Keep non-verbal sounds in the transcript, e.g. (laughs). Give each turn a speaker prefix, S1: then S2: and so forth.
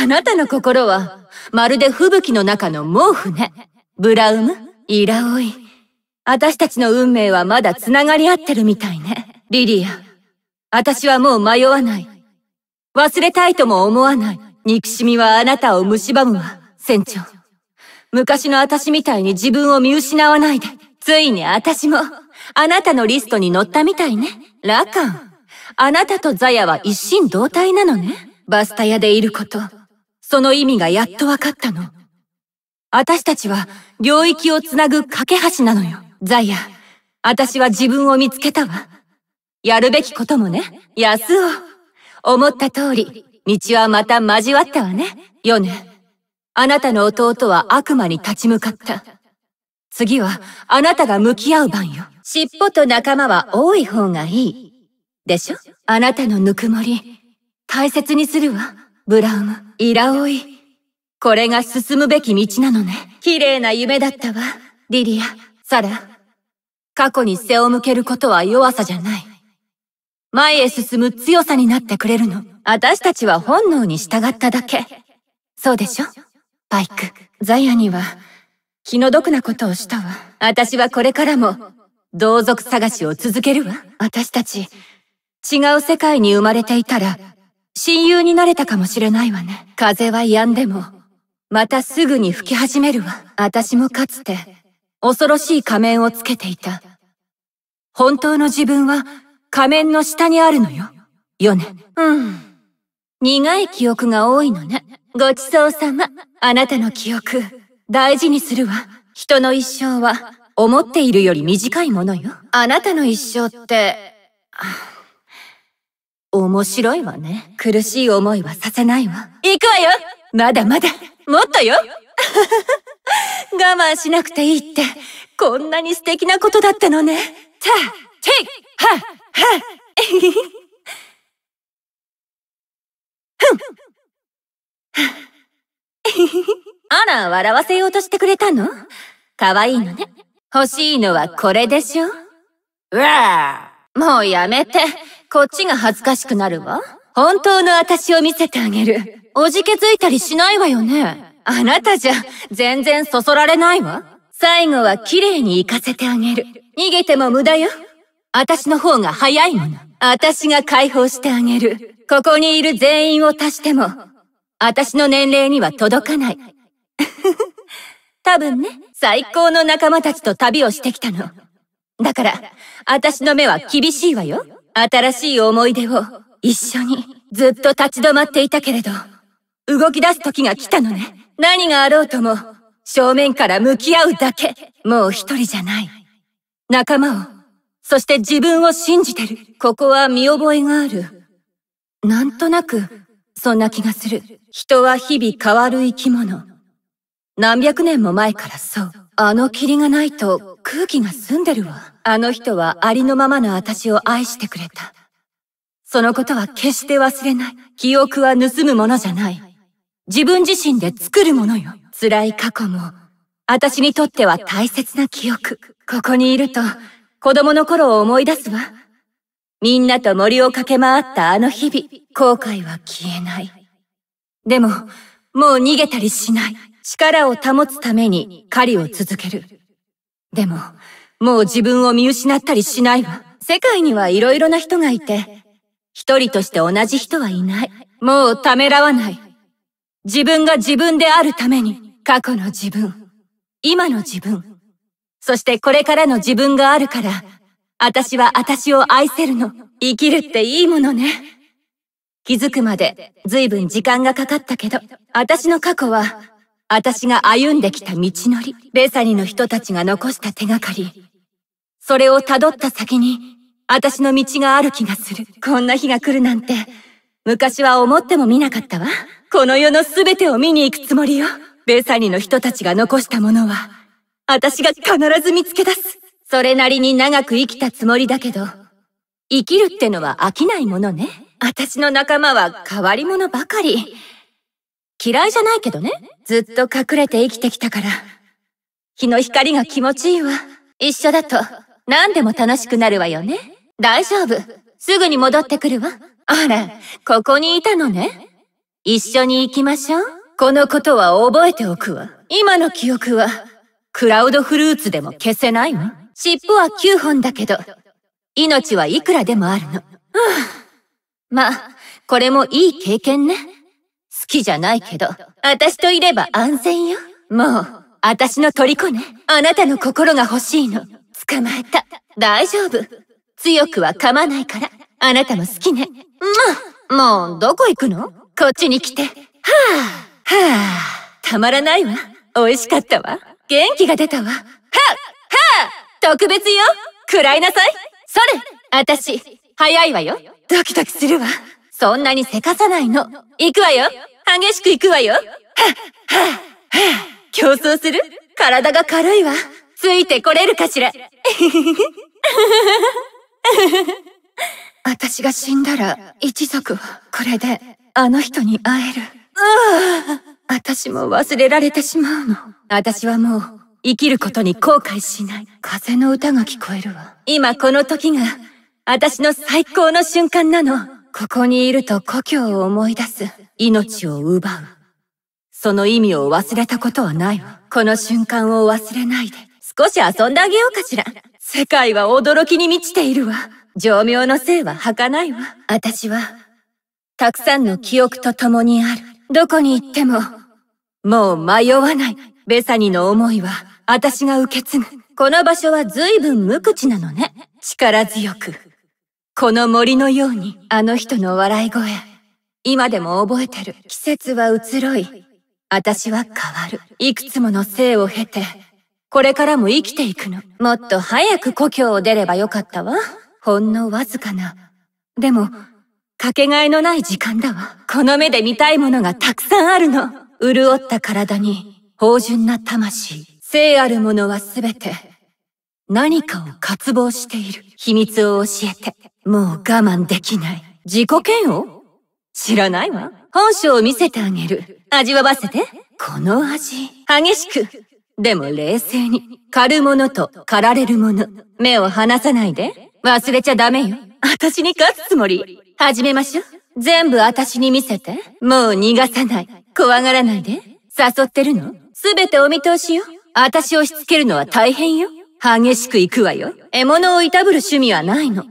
S1: あなたの心は、まるで吹雪の中の毛布ね。ブラウム、イラオイ。私たちの運命はまだ繋がり合ってるみたいね。リリア。私はもう迷わない。忘れたいとも思わない。憎しみはあなたを蝕むわ、船長。昔の私みたいに自分を見失わないで。ついに私も、あなたのリストに載ったみたいね。ラカン。あなたとザヤは一心同体なのね。バスタ屋でいること。その意味がやっとわかったの。私たちは領域をつなぐ架け橋なのよ。ザイヤ、私は自分を見つけたわ。やるべきこともね、安を。思った通り、道はまた交わったわね。ヨネ、あなたの弟は悪魔に立ち向かった。次は、あなたが向き合う番よ。尻尾と仲間は多い方がいい。でしょあなたのぬくもり、大切にするわ。ブラウム、イラオイ。これが進むべき道なのね。綺麗な夢だったわ。リリア、サラ。過去に背を向けることは弱さじゃない。前へ進む強さになってくれるの。私たちは本能に従っただけ。そうでしょパイク。ザイアには、気の毒なことをしたわ。私はこれからも、同族探しを続けるわ。私たち、違う世界に生まれていたら、親友になれたかもしれないわね。風は止んでも、またすぐに吹き始めるわ。私もかつて、恐ろしい仮面をつけていた。本当の自分は、仮面の下にあるのよ。よね。うん。苦い記憶が多いのね。ごちそうさま。あなたの記憶、大事にするわ。人の一生は、思っているより短いものよ。あなたの一生って、面白いわね。苦しい思いはさせないわ。行くわよまだまだもっとよ (laughs) 我慢しなくていいって、こんなに素敵なことだったのね。た、てい、(laughs) は、は、あら、笑わせようとしてくれたの可愛いのね。欲しいのはこれでしょうわあもうやめて。こっちが恥ずかしくなるわ。本当の私を見せてあげる。おじけづいたりしないわよね。あなたじゃ、全然そそられないわ。最後は綺麗に行かせてあげる。逃げても無駄よ。私の方が早いもの。私が解放してあげる。ここにいる全員を足しても、私の年齢には届かない。(laughs) 多分ね、最高の仲間たちと旅をしてきたの。だから、私の目は厳しいわよ。新しい思い出を一緒にずっと立ち止まっていたけれど、動き出す時が来たのね。何があろうとも、正面から向き合うだけ。もう一人じゃない。仲間を、そして自分を信じてる。ここは見覚えがある。なんとなく、そんな気がする。人は日々変わる生き物。何百年も前からそう。あの霧がないと空気が澄んでるわ。あの人はありのままの私を愛してくれた。そのことは決して忘れない。記憶は盗むものじゃない。自分自身で作るものよ。辛い過去も、私にとっては大切な記憶。ここにいると、子供の頃を思い出すわ。みんなと森を駆け回ったあの日々、後悔は消えない。でも、もう逃げたりしない。力を保つために狩りを続ける。でも、もう自分を見失ったりしないわ。世界には色々な人がいて、一人として同じ人はいない。もうためらわない。自分が自分であるために、過去の自分、今の自分、そしてこれからの自分があるから、私は私を愛せるの。生きるっていいものね。気づくまで随分時間がかかったけど、私の過去は私が歩んできた道のり、ベサニの人たちが残した手がかり、それを辿った先に、私の道がある気がする。こんな日が来るなんて、昔は思っても見なかったわ。この世の全てを見に行くつもりよ。ベサニの人たちが残したものは、私が必ず見つけ出す。それなりに長く生きたつもりだけど、生きるってのは飽きないものね。私の仲間は変わり者ばかり。嫌いじゃないけどね。ずっと隠れて生きてきたから。日の光が気持ちいいわ。一緒だと、何でも楽しくなるわよね。大丈夫。すぐに戻ってくるわ。あら、ここにいたのね。一緒に行きましょう。このことは覚えておくわ。今の記憶は、クラウドフルーツでも消せないわ。尻尾は9本だけど、命はいくらでもあるの。はあ、まあ、これもいい経験ね。きじゃないけど、私といれば安全よ。もう、私の虜ね。あなたの心が欲しいの。捕まえた。大丈夫。強くは噛まないから。あなたも好きね。ま、もう、どこ行くのこっちに来て。はあ、はあ、たまらないわ。美味しかったわ。元気が出たわ。はあ、はあ、特別よ食らいなさいそれ私、早いわよ。ドキドキするわ。そんなにせかさないの。行くわよ激しく行くわよ。はっ、はっ、はっ。競争する体が軽いわ。ついてこれるかしら。私が死んだら、一族は、これで、あの人に会える。私も忘れられてしまうの。私はもう、生きることに後悔しない。風の歌が聞こえるわ。今この時が、私の最高の瞬間なの。ここにいると故郷を思い出す。命を奪う。その意味を忘れたことはないわ。この瞬間を忘れないで。少し遊んであげようかしら。世界は驚きに満ちているわ。情妙のせいは儚いわ。私は、たくさんの記憶と共にある。どこに行っても、もう迷わない。ベサニの思いは、私が受け継ぐ。この場所は随分無口なのね。力強く。この森のように、あの人の笑い声。今でも覚えてる。季節は移ろい。私は変わる。いくつもの生を経て、これからも生きていくの。もっと早く故郷を出ればよかったわ。ほんのわずかな。でも、かけがえのない時間だわ。この目で見たいものがたくさんあるの。潤った体に、芳醇な魂。聖あるものはすべて、何かを渇望している。秘密を教えて。もう我慢できない。自己嫌悪知らないわ。本性を見せてあげる。味わわせて。この味、激しく。でも冷静に。狩るものと狩られるもの。目を離さないで。忘れちゃダメよ。私に勝つつもり。始めましょう。全部私に見せて。もう逃がさない。怖がらないで。誘ってるのすべてお見通しよ。私をしつけるのは大変よ。激しく行くわよ。獲物をいたぶる趣味はないの。